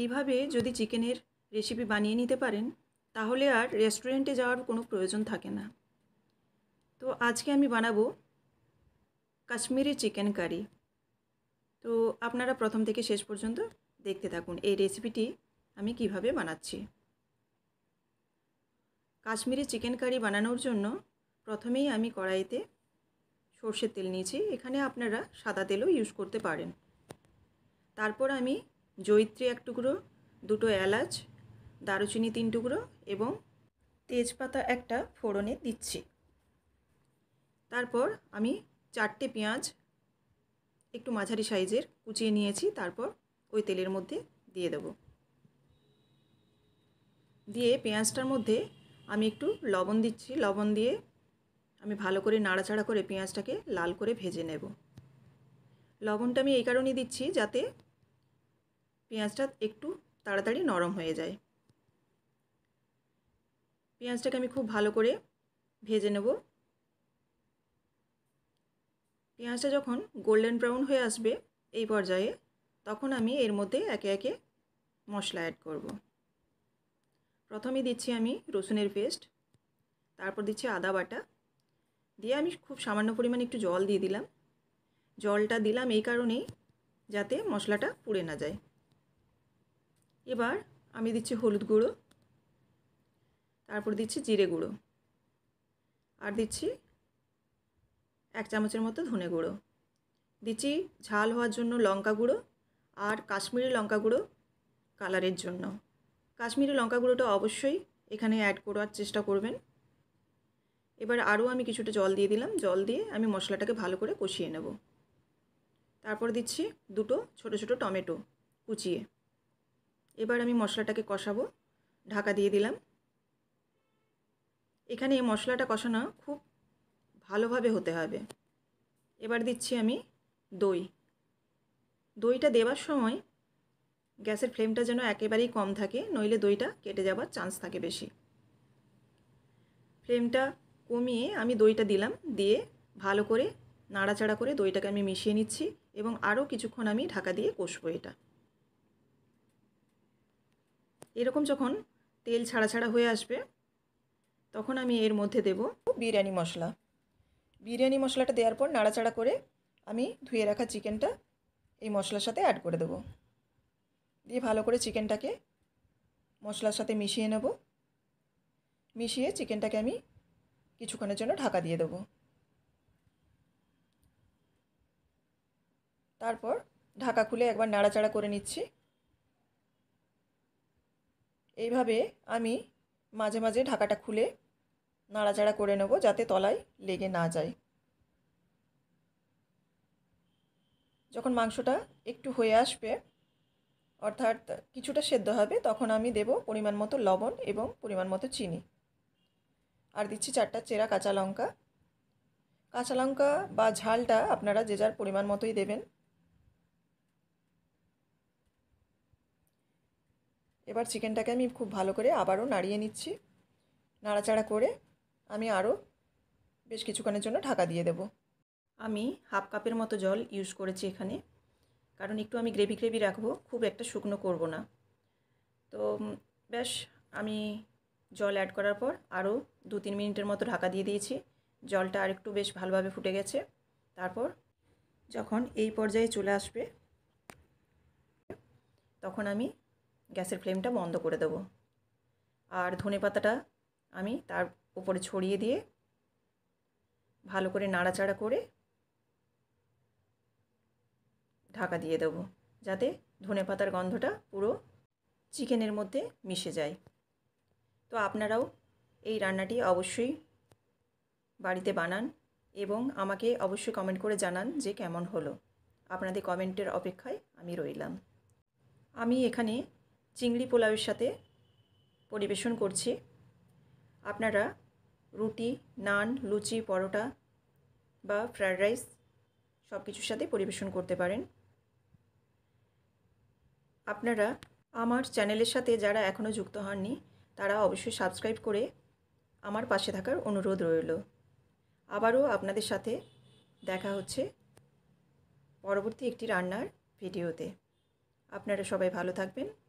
এইভাবে যদি চিকেনের রেসিপি বানিয়ে নিতে পারেন তাহলে আর রেস্টুরেন্টে যাওয়ার কোনো প্রয়োজন থাকে না তো আজকে আমি বানাবো কাশ্মীরি চিকেন কারি তো আপনারা প্রথম থেকে শেষ পর্যন্ত দেখতে থাকুন এই রেসিপিটি আমি কিভাবে বানাচ্ছি কাশ্মীরি চিকেন কারি বানানোর জন্য প্রথমেই আমি কড়াইতে সর্ষের তেল নিয়েছি এখানে আপনারা সাদা তেলও ইউজ করতে পারেন তারপর আমি জৈত্রী এক টুকরো দুটো এলাচ দারুচিনি তিন টুকরো এবং তেজপাতা একটা ফোড়নে দিচ্ছি তারপর আমি চারটে পেঁয়াজ একটু মাঝারি সাইজের কুচিয়ে নিয়েছি তারপর ওই তেলের মধ্যে দিয়ে দেব দিয়ে পেঁয়াজটার মধ্যে আমি একটু লবণ দিচ্ছি লবণ দিয়ে আমি ভালো করে নাড়াচাড়া করে পেঁয়াজটাকে লাল করে ভেজে নেব লবণটা আমি এই কারণেই দিচ্ছি যাতে পেঁয়াজটা একটু তাড়াতাড়ি নরম হয়ে যায় পেঁয়াজটাকে আমি খুব ভালো করে ভেজে নেব পেঁয়াজটা যখন গোল্ডেন ব্রাউন হয়ে আসবে এই পর্যায়ে তখন আমি এর মধ্যে একে একে মশলা অ্যাড করব। প্রথমে দিচ্ছি আমি রসুনের পেস্ট তারপর দিচ্ছি আদা বাটা দিয়ে আমি খুব সামান্য পরিমাণে একটু জল দিয়ে দিলাম জলটা দিলাম এই কারণেই যাতে মশলাটা পুড়ে না যায় এবার আমি দিচ্ছি হলুদ গুঁড়ো তারপর দিচ্ছি জিরে গুঁড়ো আর দিচ্ছি এক চামচের মতো ধনে গুঁড়ো দিচ্ছি ঝাল হওয়ার জন্য লঙ্কা গুঁড়ো আর কাশ্মীরি লঙ্কা গুঁড়ো কালারের জন্য কাশ্মীরি লঙ্কা গুঁড়োটা অবশ্যই এখানে অ্যাড করার চেষ্টা করবেন এবার আরও আমি কিছুটা জল দিয়ে দিলাম জল দিয়ে আমি মশলাটাকে ভালো করে কষিয়ে নেব তারপর দিচ্ছি দুটো ছোট ছোট টমেটো কুচিয়ে এবার আমি মশলাটাকে কষাবো ঢাকা দিয়ে দিলাম এখানে এই মশলাটা কষানো খুব ভালোভাবে হতে হবে এবার দিচ্ছি আমি দই দইটা দেবার সময় গ্যাসের ফ্লেমটা যেন একেবারেই কম থাকে নইলে দইটা কেটে যাবার চান্স থাকে বেশি ফ্লেমটা কমিয়ে আমি দইটা দিলাম দিয়ে ভালো করে নাড়াচাড়া করে দইটাকে আমি মিশিয়ে নিচ্ছি এবং আরও কিছুক্ষণ আমি ঢাকা দিয়ে কষবো এটা এরকম যখন তেল ছাড়া ছাড়া হয়ে আসবে তখন আমি এর মধ্যে দেব বিরিয়ানি মশলা বিরিয়ানি মশলাটা দেওয়ার পর নাড়াচাড়া করে আমি ধুয়ে রাখা চিকেনটা এই মশলার সাথে অ্যাড করে দেব দিয়ে ভালো করে চিকেনটাকে মশলার সাথে মিশিয়ে নেব মিশিয়ে চিকেনটাকে আমি কিছুক্ষণের জন্য ঢাকা দিয়ে দেব তারপর ঢাকা খুলে একবার নাড়াচাড়া করে নিচ্ছি এইভাবে আমি মাঝে মাঝে ঢাকাটা খুলে নাড়াচাড়া করে নেব যাতে তলায় লেগে না যায় যখন মাংসটা একটু হয়ে আসবে অর্থাৎ কিছুটা সেদ্ধ হবে তখন আমি দেব পরিমাণ মতো লবণ এবং পরিমাণ মতো চিনি আর দিচ্ছি চারটা চেরা কাঁচা লঙ্কা কাঁচা লঙ্কা বা ঝালটা আপনারা যে যার পরিমাণ মতোই দেবেন এবার চিকেনটাকে আমি খুব ভালো করে আবারও নাড়িয়ে নিচ্ছি নাড়াচাড়া করে আমি আরও বেশ কিছুক্ষণের জন্য ঢাকা দিয়ে দেব আমি হাফ কাপের মতো জল ইউজ করেছি এখানে কারণ একটু আমি গ্রেভি গ্রেভি রাখবো খুব একটা শুকনো করব না তো বেশ আমি জল অ্যাড করার পর আরও দু তিন মিনিটের মতো ঢাকা দিয়ে দিয়েছি জলটা আর একটু বেশ ভালোভাবে ফুটে গেছে তারপর যখন এই পর্যায়ে চলে আসবে তখন আমি গ্যাসের ফ্লেমটা বন্ধ করে দেবো আর ধনে পাতাটা আমি তার উপরে ছড়িয়ে দিয়ে ভালো করে নাড়াচাড়া করে ঢাকা দিয়ে দেবো যাতে ধনে পাতার গন্ধটা পুরো চিকেনের মধ্যে মিশে যায় তো আপনারাও এই রান্নাটি অবশ্যই বাড়িতে বানান এবং আমাকে অবশ্যই কমেন্ট করে জানান যে কেমন হলো আপনাদের কমেন্টের অপেক্ষায় আমি রইলাম আমি এখানে চিংড়ি পোলাওয়ের সাথে পরিবেশন করছি আপনারা রুটি নান লুচি পরোটা বা ফ্রায়েড রাইস সব কিছুর সাথে পরিবেশন করতে পারেন আপনারা আমার চ্যানেলের সাথে যারা এখনও যুক্ত হননি তারা অবশ্যই সাবস্ক্রাইব করে আমার পাশে থাকার অনুরোধ রইল আবারও আপনাদের সাথে দেখা হচ্ছে পরবর্তী একটি রান্নার ভিডিওতে আপনারা সবাই ভালো থাকবেন